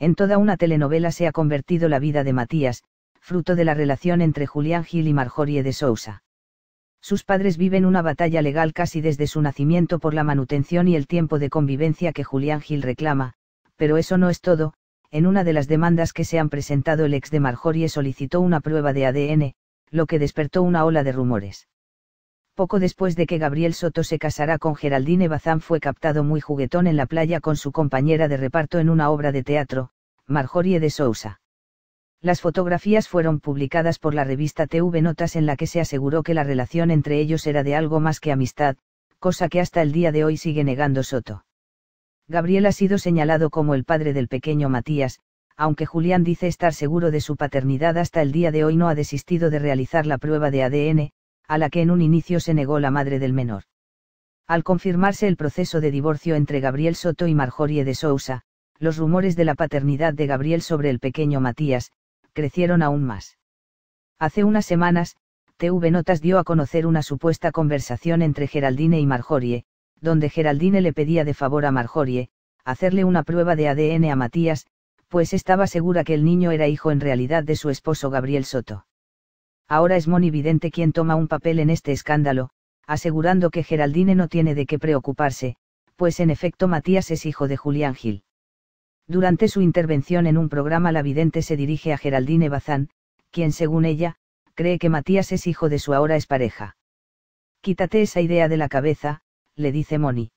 En toda una telenovela se ha convertido la vida de Matías, fruto de la relación entre Julián Gil y Marjorie de Sousa. Sus padres viven una batalla legal casi desde su nacimiento por la manutención y el tiempo de convivencia que Julián Gil reclama, pero eso no es todo, en una de las demandas que se han presentado el ex de Marjorie solicitó una prueba de ADN, lo que despertó una ola de rumores poco después de que Gabriel Soto se casara con Geraldine Bazán fue captado muy juguetón en la playa con su compañera de reparto en una obra de teatro, Marjorie de Sousa. Las fotografías fueron publicadas por la revista TV Notas en la que se aseguró que la relación entre ellos era de algo más que amistad, cosa que hasta el día de hoy sigue negando Soto. Gabriel ha sido señalado como el padre del pequeño Matías, aunque Julián dice estar seguro de su paternidad hasta el día de hoy no ha desistido de realizar la prueba de ADN, a la que en un inicio se negó la madre del menor. Al confirmarse el proceso de divorcio entre Gabriel Soto y Marjorie de Sousa, los rumores de la paternidad de Gabriel sobre el pequeño Matías, crecieron aún más. Hace unas semanas, TV Notas dio a conocer una supuesta conversación entre Geraldine y Marjorie, donde Geraldine le pedía de favor a Marjorie, hacerle una prueba de ADN a Matías, pues estaba segura que el niño era hijo en realidad de su esposo Gabriel Soto. Ahora es Moni Vidente quien toma un papel en este escándalo, asegurando que Geraldine no tiene de qué preocuparse, pues en efecto Matías es hijo de Julián Gil. Durante su intervención en un programa la vidente se dirige a Geraldine Bazán, quien según ella, cree que Matías es hijo de su ahora es pareja. Quítate esa idea de la cabeza, le dice Moni.